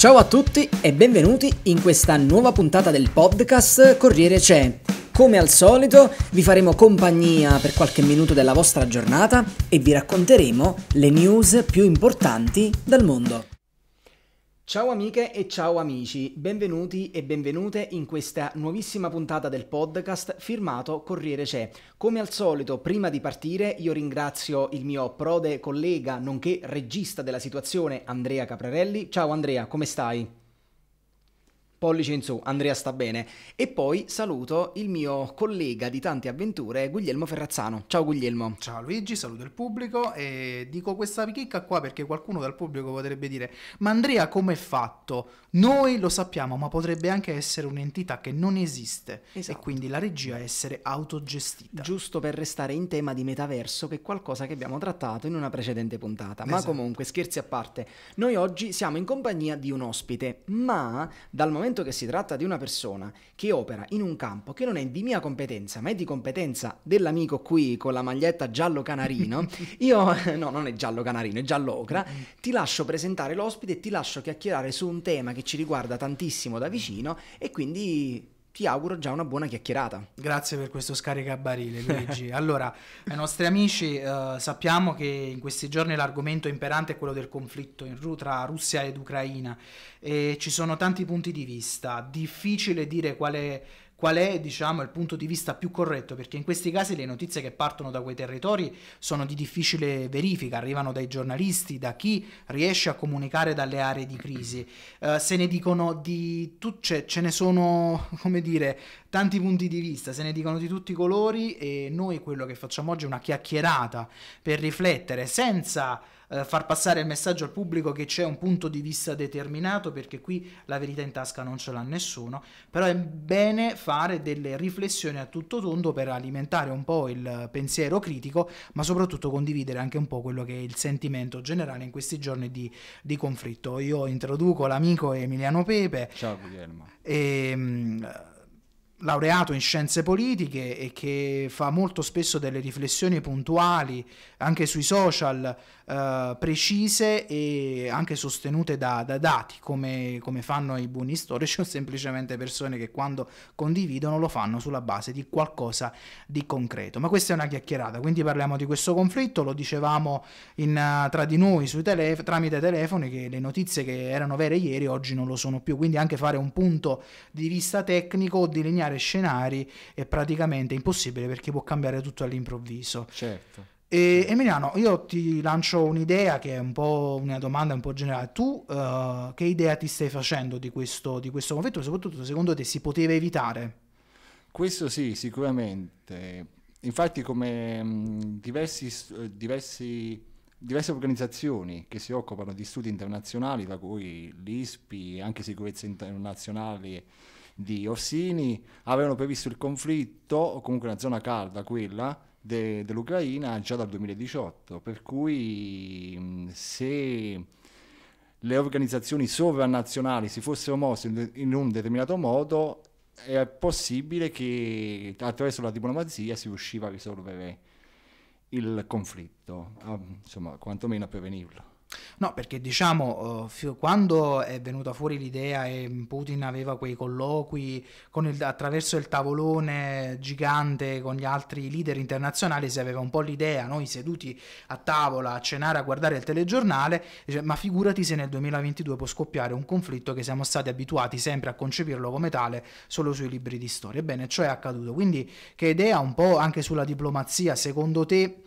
Ciao a tutti e benvenuti in questa nuova puntata del podcast Corriere C'è. Come al solito vi faremo compagnia per qualche minuto della vostra giornata e vi racconteremo le news più importanti dal mondo. Ciao amiche e ciao amici, benvenuti e benvenute in questa nuovissima puntata del podcast firmato Corriere C'è. Come al solito, prima di partire, io ringrazio il mio prode collega, nonché regista della situazione, Andrea Caprarelli. Ciao Andrea, come stai? pollice in su, Andrea sta bene. E poi saluto il mio collega di tante avventure, Guglielmo Ferrazzano. Ciao Guglielmo. Ciao Luigi, saluto il pubblico e dico questa chicca qua perché qualcuno dal pubblico potrebbe dire ma Andrea come è fatto? Noi lo sappiamo, ma potrebbe anche essere un'entità che non esiste esatto. e quindi la regia essere autogestita. Giusto per restare in tema di metaverso che è qualcosa che abbiamo trattato in una precedente puntata. Esatto. Ma comunque scherzi a parte, noi oggi siamo in compagnia di un ospite, ma dal momento momento che si tratta di una persona che opera in un campo che non è di mia competenza, ma è di competenza dell'amico qui con la maglietta giallo canarino, io, no, non è giallo canarino, è giallo ocra, ti lascio presentare l'ospite e ti lascio chiacchierare su un tema che ci riguarda tantissimo da vicino e quindi ti auguro già una buona chiacchierata. Grazie per questo scaricabarile Luigi. allora, ai nostri amici eh, sappiamo che in questi giorni l'argomento imperante è quello del conflitto in Ru- tra Russia ed Ucraina e ci sono tanti punti di vista, difficile dire quale qual è diciamo, il punto di vista più corretto, perché in questi casi le notizie che partono da quei territori sono di difficile verifica, arrivano dai giornalisti, da chi riesce a comunicare dalle aree di crisi. Uh, se ne dicono di tu- cioè, ce ne sono, come dire, tanti punti di vista, se ne dicono di tutti i colori e noi quello che facciamo oggi è una chiacchierata per riflettere senza eh, far passare il messaggio al pubblico che c'è un punto di vista determinato, perché qui la verità in tasca non ce l'ha nessuno, però è bene fare delle riflessioni a tutto tondo per alimentare un po' il pensiero critico, ma soprattutto condividere anche un po' quello che è il sentimento generale in questi giorni di, di conflitto. Io introduco l'amico Emiliano Pepe. Ciao Guglielmo. E, ehm, laureato in scienze politiche e che fa molto spesso delle riflessioni puntuali anche sui social eh, precise e anche sostenute da, da dati, come, come, fanno i buoni storici o semplicemente persone che quando condividono lo fanno sulla base di qualcosa di concreto. Ma questa è una chiacchierata, quindi parliamo di questo conflitto, lo dicevamo in, eh, tra di noi telef- tramite telefoni che le notizie che erano vere ieri oggi non lo sono più, quindi anche fare un punto di vista tecnico, o delineare scenari è praticamente impossibile perché può cambiare tutto all'improvviso. Certo. E, Emiliano, io ti lancio un'idea che è un po' una domanda un po' generale. Tu uh, che idea ti stai facendo di questo, di questo conflitto? Soprattutto secondo te si poteva evitare? Questo sì, sicuramente. Infatti come mh, mm, diversi, eh, diversi, diverse organizzazioni che si occupano di studi internazionali, tra cui l'ISPI e anche sicurezza internazionale di Orsini, avevano previsto il conflitto, o comunque una zona calda quella, de, dell'Ucraina già dal 2018, per cui se le organizzazioni sovranazionali si fossero mosse in un determinato modo, è possibile che attraverso la diplomazia si riusciva a risolvere il conflitto, a, ah, insomma, quantomeno a prevenirlo. No, perché diciamo, eh, quando è venuta fuori l'idea e Putin aveva quei colloqui il, attraverso il tavolone gigante con gli altri leader internazionali, si aveva un po' l'idea, noi seduti a tavola a cenare, a guardare il telegiornale, dice, ma figurati se nel 2022 può scoppiare un conflitto che siamo stati abituati sempre a concepirlo come tale solo sui libri di storia. Ebbene, ciò è accaduto. Quindi che idea un po' anche sulla diplomazia, secondo te...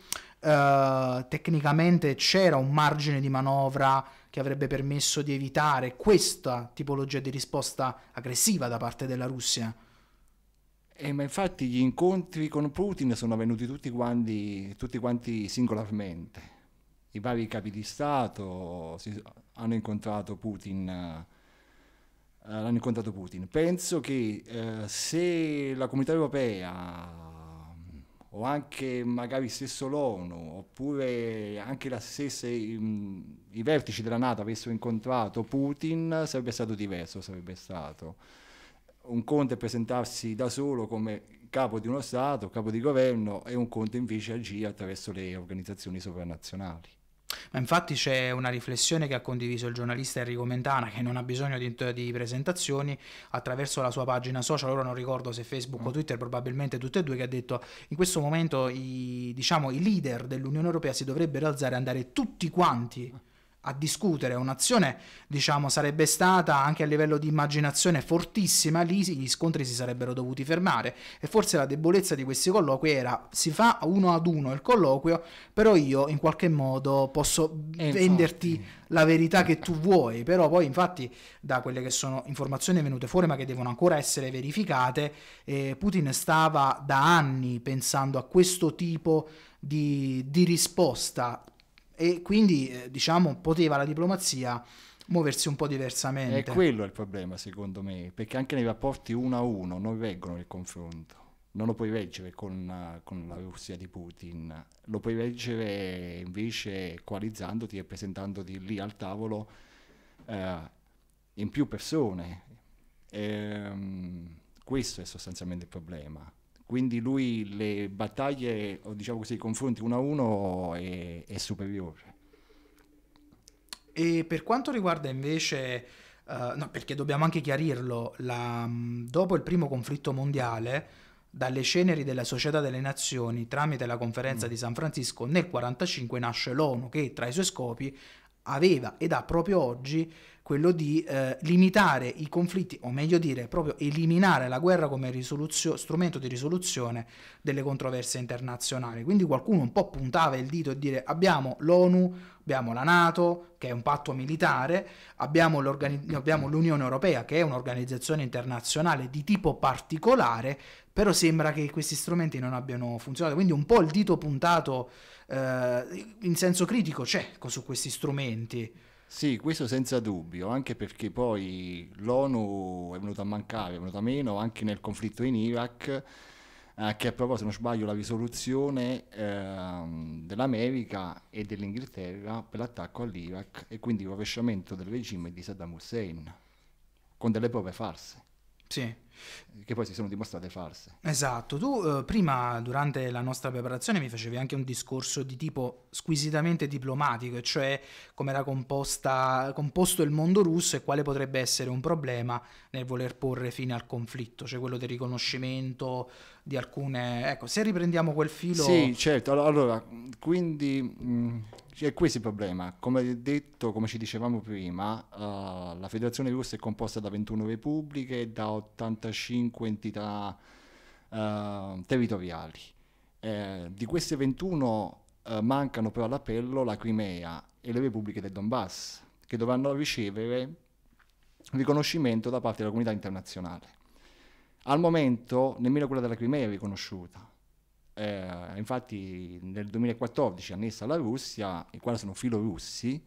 Eh, tecnicamente c'era un margine di manovra che avrebbe permesso di evitare questa tipologia di risposta aggressiva da parte della Russia. Eh, ma infatti gli incontri con Putin sono avvenuti tutti quanti, tutti quanti singolarmente. I vari capi di Stato si, hanno incontrato Putin. Uh, Putin. Penso che uh, se la comunità europea o anche magari stesso l'ONU, oppure anche la stessa, i, mm, i vertici della Nato avessero incontrato Putin, sarebbe stato diverso, sarebbe stato un conto è presentarsi da solo come capo di uno Stato, capo di governo, e un conto invece agire attraverso le organizzazioni sovranazionali. Ma infatti c'è una riflessione che ha condiviso il giornalista Enrico Mentana, che non ha bisogno di, di presentazioni, attraverso la sua pagina social, ora non ricordo se Facebook mm. o Twitter, probabilmente tutte e due, che ha detto in questo momento i, diciamo, i leader dell'Unione Europea si dovrebbero alzare e andare tutti quanti a discutere, un'azione diciamo sarebbe stata anche a livello di immaginazione fortissima, lì gli scontri si sarebbero dovuti fermare e forse la debolezza di questi colloqui era si fa uno ad uno il colloquio, però io in qualche modo posso e eh, venderti infatti. la verità che tu vuoi, però poi infatti da quelle che sono informazioni venute fuori ma che devono ancora essere verificate, eh, Putin stava da anni pensando a questo tipo di, di risposta e quindi eh, diciamo poteva la diplomazia muoversi un po' diversamente. E quello è il problema secondo me, perché anche nei rapporti uno a uno non reggono il confronto, non lo puoi reggere con, eh, con la Russia di Putin, lo puoi reggere invece coalizzandoti e presentandoti lì al tavolo eh, in più persone. E, ehm, questo è sostanzialmente il problema quindi lui le battaglie, o diciamo così, i confronti uno a uno è, è superiore. E per quanto riguarda invece, uh, no, perché dobbiamo anche chiarirlo, la, mm, dopo il primo conflitto mondiale, dalle ceneri della Società delle Nazioni, tramite la conferenza mm. di San Francisco, nel 1945 nasce l'ONU che tra i suoi scopi aveva ed ha proprio oggi quello di eh, limitare i conflitti, o meglio dire, proprio eliminare la guerra come risoluzio- strumento di risoluzione delle controversie internazionali. Quindi qualcuno un po' puntava il dito e dire abbiamo l'ONU, abbiamo la Nato, che è un patto militare, abbiamo, abbiamo, l'Unione Europea, che è un'organizzazione internazionale di tipo particolare, però sembra che questi strumenti non abbiano funzionato. Quindi un po' il dito puntato eh, in senso critico c'è su questi strumenti. Sì, questo senza dubbio, anche perché poi l'ONU è venuta a mancare, è venuta meno anche nel conflitto in Iraq, eh, che è proprio, se non sbaglio, la risoluzione eh, dell'America e dell'Inghilterra per l'attacco all'Iraq e quindi il rovesciamento del regime di Saddam Hussein, con delle prove false. Sì. Eh, che poi si sono dimostrate false. Esatto, tu eh, prima durante la nostra preparazione mi facevi anche un discorso di tipo squisitamente diplomatico, cioè come era composto il mondo russo e quale potrebbe essere un problema nel voler porre fine al conflitto, cioè quello del riconoscimento di alcune... Ecco, se riprendiamo quel filo... Sì, certo, allora, quindi... Mh, mm, è questo il problema, come detto, come ci dicevamo prima, uh, la federazione russa è composta da 21 repubbliche da 85 35 entità eh, territoriali. Eh, di queste 21 eh, mancano però all'appello la Crimea e le repubbliche del Donbass, che dovranno ricevere riconoscimento da parte della comunità internazionale. Al momento nemmeno quella della Crimea è riconosciuta, eh, infatti nel 2014 annessa alla Russia, i quali sono filorussi,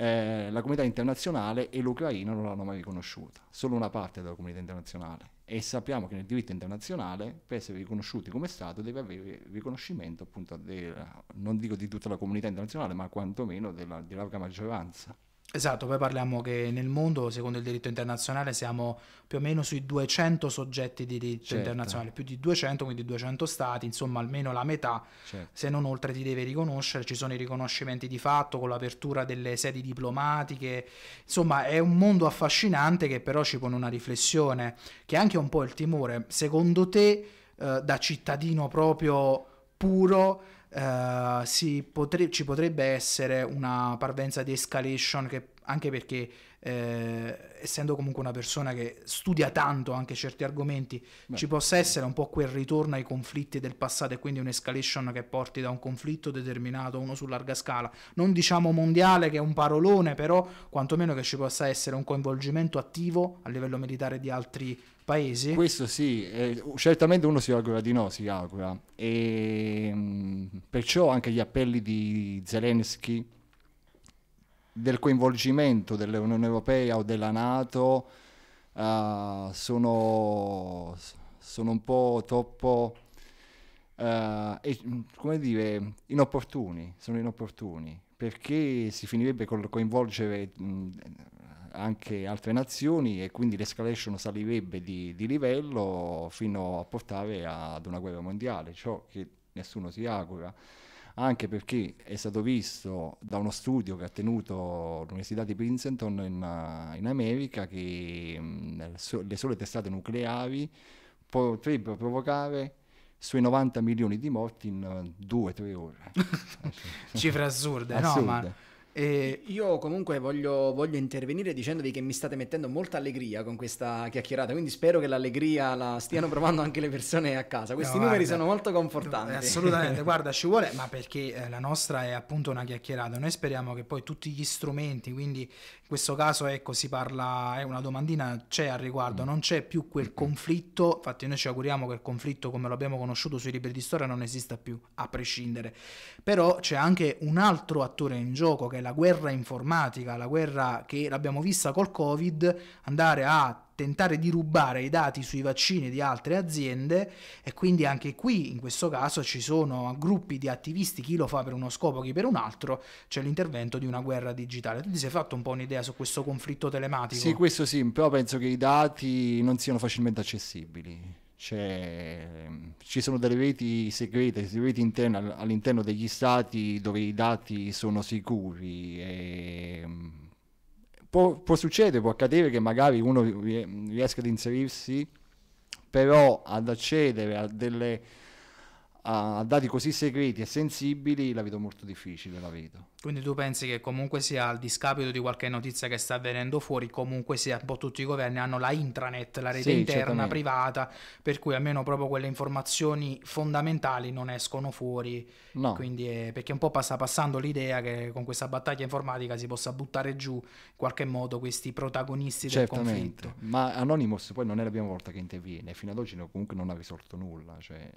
eh, la comunità internazionale e l'Ucraina non l'hanno mai riconosciuta, solo una parte della comunità internazionale. E sappiamo che nel diritto internazionale, per essere riconosciuti come Stato, deve avere riconoscimento appunto del, non dico di tutta la comunità internazionale, ma quantomeno della, della larga maggioranza. Esatto, poi parliamo che nel mondo, secondo il diritto internazionale, siamo più o meno sui 200 soggetti di diritto certo. internazionale, più di 200, quindi 200 stati, insomma almeno la metà, certo. se non oltre ti deve riconoscere, ci sono i riconoscimenti di fatto con l'apertura delle sedi diplomatiche, insomma è un mondo affascinante che però ci pone una riflessione, che è anche un po' il timore, secondo te eh, da cittadino proprio puro eh, potre- ci potrebbe essere una parvenza di escalation che, anche perché eh, essendo comunque una persona che studia tanto anche certi argomenti Beh, ci possa essere un po' quel ritorno ai conflitti del passato e quindi un'escalation che porti da un conflitto determinato uno su larga scala non diciamo mondiale che è un parolone però quantomeno che ci possa essere un coinvolgimento attivo a livello militare di altri paesi. Questo sì, eh, certamente uno si augura di no, si augura. E, ehm, mh, perciò anche gli appelli di Zelensky del coinvolgimento dell'Unione Europea o della Nato uh, sono, sono, un po' troppo uh, e, mm, come dire, inopportuni, sono inopportuni perché si finirebbe col coinvolgere mh, mm, anche altre nazioni e quindi l'escalation salirebbe di, di livello fino a portare ad una guerra mondiale, ciò che nessuno si augura anche perché è stato visto da uno studio che ha tenuto l'Università di Princeton in, in America che mh, le sole testate nucleari potrebbero provocare sui 90 milioni di morti in 2-3 eh, ore. Cifra assurda, assurda. no? Ma e io comunque voglio, voglio, intervenire dicendovi che mi state mettendo molta allegria con questa chiacchierata, quindi spero che l'allegria la stiano provando anche le persone a casa. Questi no, numeri guarda, sono molto confortanti. Assolutamente, guarda, ci vuole, ma perché eh, la nostra è appunto una chiacchierata. Noi speriamo che poi tutti gli strumenti, quindi in questo caso ecco si parla, è una domandina c'è al riguardo, mm. non c'è più quel conflitto, infatti noi ci auguriamo che il conflitto come lo abbiamo conosciuto sui libri di storia non esista più, a prescindere. Però c'è anche un altro attore in gioco che la guerra informatica, la guerra che l'abbiamo vista col Covid, andare a tentare di rubare i dati sui vaccini di altre aziende e quindi anche qui in questo caso ci sono gruppi di attivisti, chi lo fa per uno scopo, chi per un altro, c'è l'intervento di una guerra digitale. Tu ti sei fatto un po' un'idea su questo conflitto telematico? Sì, questo sì, però penso che i dati non siano facilmente accessibili c'è, cioè, ci sono delle reti segrete, reti interne all'interno degli stati dove i dati sono sicuri. E, mm, può, può, succedere, può accadere che magari uno riesca ad inserirsi, però ad accedere a delle a dati così segreti e sensibili la vedo molto difficile, la vedo. Quindi tu pensi che comunque sia al discapito di qualche notizia che sta avvenendo fuori, comunque sia un po' tutti i governi hanno la intranet, la rete sì, interna certamente. privata, per cui almeno proprio quelle informazioni fondamentali non escono fuori. No. Quindi è, eh, perché un po' sta passando l'idea che con questa battaglia informatica si possa buttare giù in qualche modo questi protagonisti certamente. del conflitto. Ma Anonymous poi non è la prima volta che interviene, fino ad oggi comunque non ha risolto nulla, cioè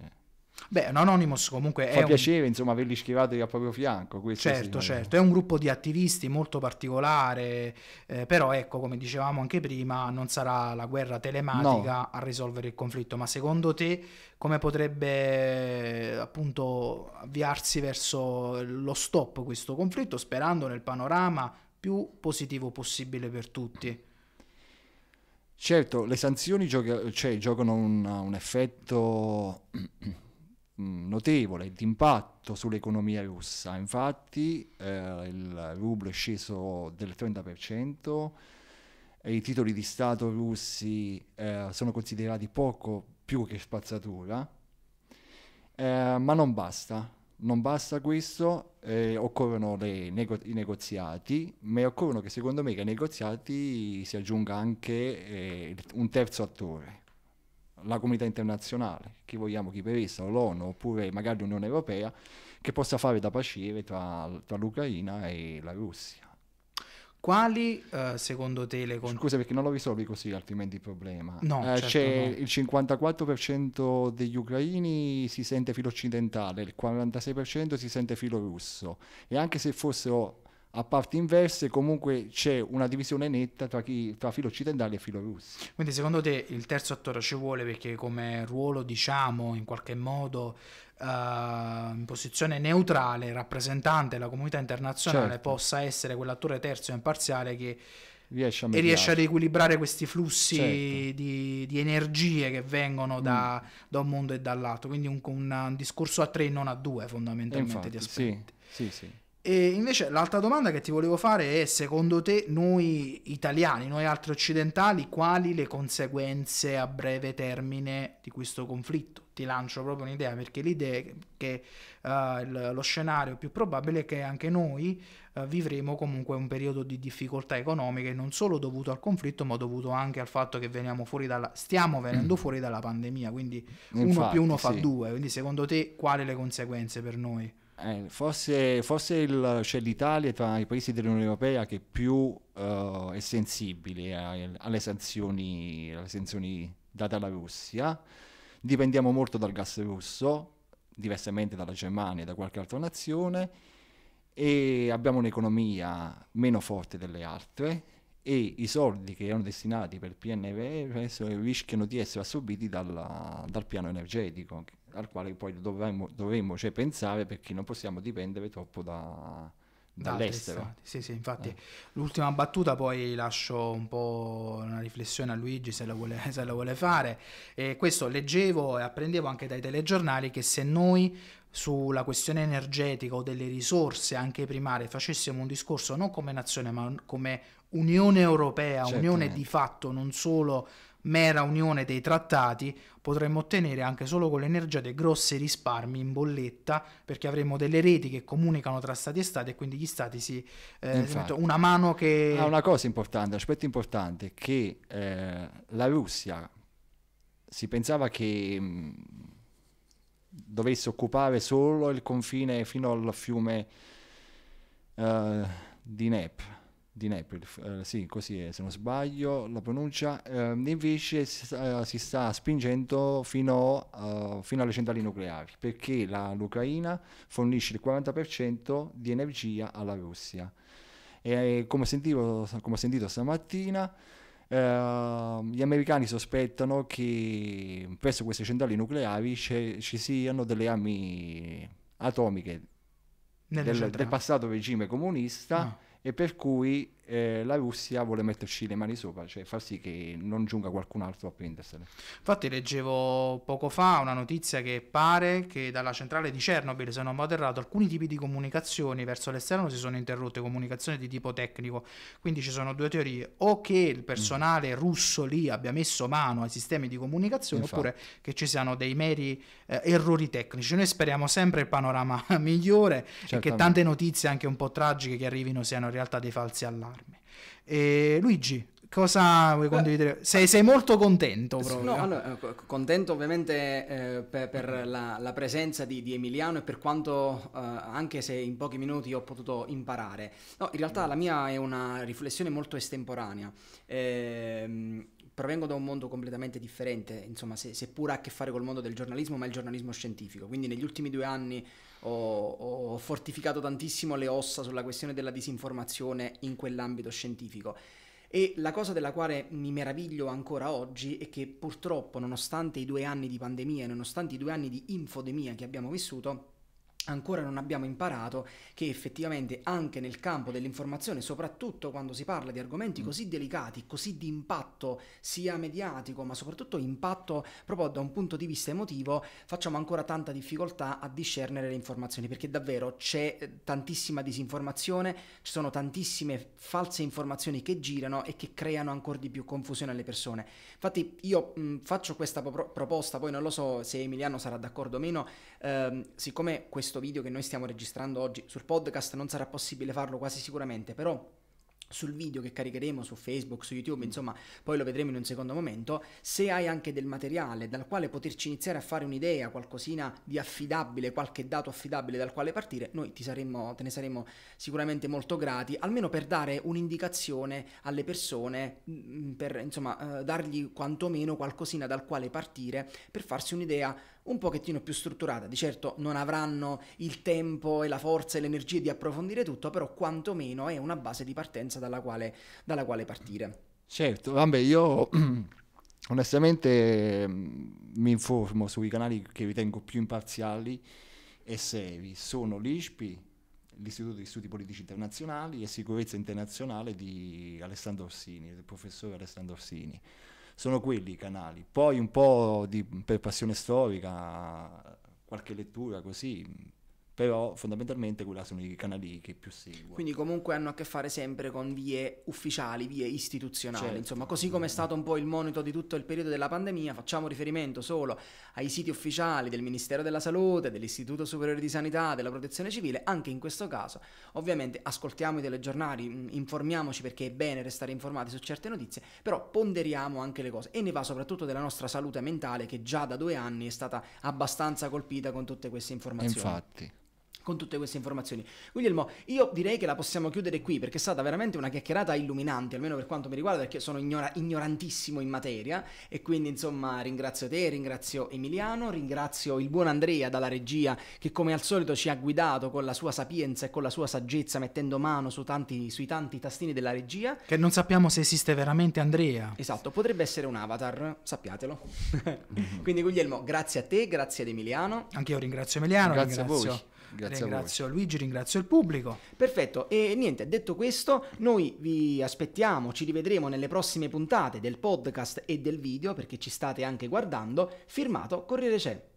Beh, Anonymous comunque Fa è. Fa piacere, un... insomma, averli schivati a proprio fianco. Certo, sì, certo. È un gruppo di attivisti molto particolare, eh, però, ecco, come dicevamo anche prima, non sarà la guerra telematica no. a risolvere il conflitto. Ma secondo te, come potrebbe appunto avviarsi verso lo stop questo conflitto, sperando nel panorama più positivo possibile per tutti? Certo, le sanzioni gioca- cioè, giocano un, un effetto Mm, notevole di impatto sull'economia russa. Infatti eh, il rublo è sceso del 30%, i titoli di Stato russi eh, sono considerati poco più che spazzatura, eh, ma non basta. Non basta questo, eh, occorrono nego- i negoziati, ma occorrono che secondo me ai negoziati si aggiunga anche eh, un terzo attore la comunità internazionale, chi vogliamo chi per essa, l'ONU oppure magari l'Unione Europea, che possa fare da paciere tra, tra l'Ucraina e la Russia. Quali eh, secondo te le condizioni? Scusa perché non lo risolvi così altrimenti il problema. No, eh, certo no. il 54% degli ucraini si sente filo occidentale, il 46% si sente filo russo e anche se fossero a parti inverse comunque c'è una divisione netta tra, chi, tra filo occidentale e filo russo. Quindi secondo te il terzo attore ci vuole perché come ruolo diciamo in qualche modo uh, in posizione neutrale, rappresentante della comunità internazionale certo. possa essere quell'attore terzo e imparziale che riesce a, mediare. e riesce ad equilibrare questi flussi certo. di, di, energie che vengono da, mm. da, un mondo e dall'altro, quindi un, un, un discorso a tre e non a due fondamentalmente Infatti, di aspetti. Sì, sì, sì. E invece l'altra domanda che ti volevo fare è, secondo te noi italiani, noi altri occidentali, quali le conseguenze a breve termine di questo conflitto? Ti lancio proprio un'idea perché l'idea è che uh, lo scenario più probabile è che anche noi uh, vivremo comunque un periodo di difficoltà economiche non solo dovuto al conflitto ma dovuto anche al fatto che veniamo fuori dalla, stiamo venendo mm. fuori dalla pandemia, quindi Infatti, uno più uno sì. fa due, quindi secondo te quali le conseguenze per noi? Eh, forse, forse il, c'è l'Italia tra i paesi dell'Unione Europea che più uh, è sensibile a, alle, sanzioni, alle sanzioni date alla Russia. Dipendiamo molto dal gas russo, diversamente dalla Germania e da qualche altra nazione, e abbiamo un'economia meno forte delle altre e i soldi che erano destinati per il PNR rischiano di essere assorbiti dalla, dal piano energetico al quale poi dovremmo, dovremmo cioè, pensare perché non possiamo dipendere troppo da, dall'estero. Sì, sì, infatti eh. l'ultima battuta poi lascio un po' una riflessione a Luigi se la vuole, se la vuole fare. E questo leggevo e apprendevo anche dai telegiornali che se noi sulla questione energetica o delle risorse anche primarie facessimo un discorso non come nazione ma come Unione Europea, Certamente. Unione di fatto, non solo mera unione dei trattati, potremmo ottenere anche solo con l'energia dei grossi risparmi in bolletta, perché avremmo delle reti che comunicano tra stati e stati e quindi gli stati si, eh, si una mano che... Ah, una cosa importante, l'aspetto importante è che eh, la Russia si pensava che mh, mm, dovesse occupare solo il confine fino al fiume uh, di Dnepr di Napoli, eh, sì, così è, se non sbaglio la pronuncia, eh, invece si, eh, si, sta spingendo fino, eh, fino, alle centrali nucleari, perché la, l'Ucraina fornisce il 40% di energia alla Russia. E eh, come, sentivo, come ho sentito stamattina, ehm, gli americani sospettano che presso queste centrali nucleari ci siano delle armi atomiche del, del, passato regime comunista. No ah e per cui eh, la Russia vuole metterci le mani sopra, cioè far sì che non giunga qualcun altro a prendersele. Infatti leggevo poco fa una notizia che pare che dalla centrale di Chernobyl, se non vado errato, alcuni tipi di comunicazioni verso l'esterno si sono interrotte, comunicazioni di tipo tecnico. Quindi ci sono due teorie, o che il mm. personale mm. russo lì abbia messo mano ai sistemi di comunicazione, Infatti. oppure che ci siano dei meri eh, errori tecnici. Noi speriamo sempre il panorama migliore Certamente. e che tante notizie anche un po' tragiche che arrivino siano in realtà dei falsi allarmi. E Luigi, cosa vuoi condividere? Eh, sei, sei, molto contento proprio. No, eh? allora, eh, contento ovviamente eh, per, per la, la, presenza di, di, Emiliano e per quanto, eh, anche se in pochi minuti, ho potuto imparare. No, in realtà la mia è una riflessione molto estemporanea. Eh, provengo da un mondo completamente differente, insomma, se, seppur ha a che fare col mondo del giornalismo, ma il giornalismo scientifico. Quindi negli ultimi due anni ho, ho fortificato tantissimo le ossa sulla questione della disinformazione in quell'ambito scientifico. E la cosa della quale mi meraviglio ancora oggi è che purtroppo, nonostante i due anni di pandemia, nonostante i due anni di infodemia che abbiamo vissuto, ancora non abbiamo imparato che effettivamente anche nel campo dell'informazione, soprattutto quando si parla di argomenti mm. così delicati, così di impatto sia mediatico, ma soprattutto impatto proprio da un punto di vista emotivo, facciamo ancora tanta difficoltà a discernere le informazioni, perché davvero c'è eh, tantissima disinformazione, ci sono tantissime false informazioni che girano e che creano ancora di più confusione alle persone. Infatti io mh, mm, faccio questa pro- proposta, poi non lo so se Emiliano sarà d'accordo o meno, ehm, siccome questo video che noi stiamo registrando oggi sul podcast non sarà possibile farlo quasi sicuramente, però sul video che caricheremo su Facebook, su YouTube, mm. insomma, poi lo vedremo in un secondo momento, se hai anche del materiale dal quale poterci iniziare a fare un'idea, qualcosina di affidabile, qualche dato affidabile dal quale partire, noi ti saremmo, te ne saremmo sicuramente molto grati, almeno per dare un'indicazione alle persone, mm, mm, per insomma, eh, dargli quantomeno qualcosina dal quale partire per farsi un'idea un pochettino più strutturata. Di certo non avranno il tempo e la forza e l'energia di approfondire tutto, però quantomeno è una base di partenza dalla quale, dalla quale partire. Certo, vabbè, io onestamente mm, mi informo sui canali che ritengo più imparziali e seri. Sono l'ISPI, l'Istituto di Studi Politici Internazionali e Sicurezza Internazionale di Alessandro Orsini, del professore Alessandro Orsini sono quelli i canali. Poi un po' di, per passione storica, qualche lettura così, però fondamentalmente quelli sono i canali che più seguo. Quindi comunque hanno a che fare sempre con vie ufficiali, vie istituzionali, certo. insomma, così come è mm-hmm. stato un po' il monito di tutto il periodo della pandemia, facciamo riferimento solo ai siti ufficiali del Ministero della Salute, dell'Istituto Superiore di Sanità, della Protezione Civile, anche in questo caso ovviamente ascoltiamo i telegiornali, mm, informiamoci perché è bene restare informati su certe notizie, però ponderiamo anche le cose e ne va soprattutto della nostra salute mentale che già da due anni è stata abbastanza colpita con tutte queste informazioni. Infatti con tutte queste informazioni. Guglielmo, io direi che la possiamo chiudere qui perché è stata veramente una chiacchierata illuminante, almeno per quanto mi riguarda, perché sono ignora- ignorantissimo in materia e quindi insomma ringrazio te, ringrazio Emiliano, ringrazio il buon Andrea dalla regia che come al solito ci ha guidato con la sua sapienza e con la sua saggezza mettendo mano su tanti, sui tanti tastini della regia. Che non sappiamo se esiste veramente Andrea. Esatto, potrebbe essere un avatar, sappiatelo. Mm-hmm. quindi Guglielmo, grazie a te, grazie ad Emiliano. Anche io ringrazio Emiliano, grazie ringrazio a voi Grazie ringrazio Luigi, ringrazio il pubblico. Perfetto, e niente, detto questo, noi vi aspettiamo, ci rivedremo nelle prossime puntate del podcast e del video, perché ci state anche guardando, firmato Corriere Celeste.